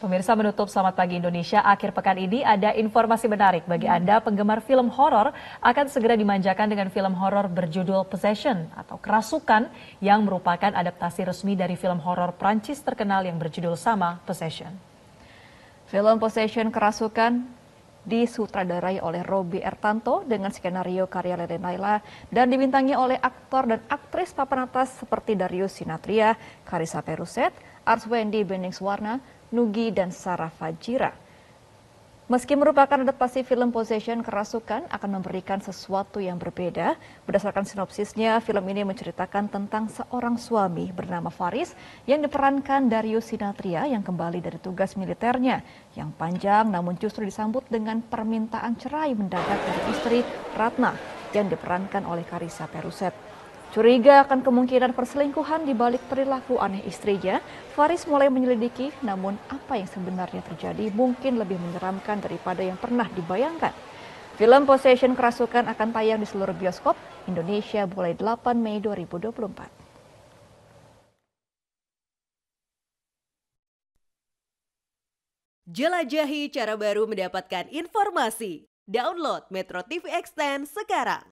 Pemirsa menutup Selamat Pagi Indonesia akhir pekan ini ada informasi menarik bagi Anda penggemar film horor akan segera dimanjakan dengan film horor berjudul Possession atau Kerasukan yang merupakan adaptasi resmi dari film horor Prancis terkenal yang berjudul sama Possession. Film Possession Kerasukan disutradarai oleh Robby Ertanto dengan skenario karya Lele Naila dan dibintangi oleh aktor dan aktris papan atas seperti Darius Sinatria, Karissa Peruset, Arswendi Beningswarna, Nugi dan Sarah Fajira. Meski merupakan adaptasi film Possession Kerasukan akan memberikan sesuatu yang berbeda, berdasarkan sinopsisnya, film ini menceritakan tentang seorang suami bernama Faris yang diperankan Darius Sinatria yang kembali dari tugas militernya yang panjang namun justru disambut dengan permintaan cerai mendadak dari istri Ratna yang diperankan oleh Karissa Peruset. Curiga akan kemungkinan perselingkuhan di balik perilaku aneh istrinya, Faris mulai menyelidiki namun apa yang sebenarnya terjadi mungkin lebih menyeramkan daripada yang pernah dibayangkan. Film Possession Kerasukan akan tayang di seluruh bioskop Indonesia mulai 8 Mei 2024. Jelajahi cara baru mendapatkan informasi. Download Metro TV Extend sekarang.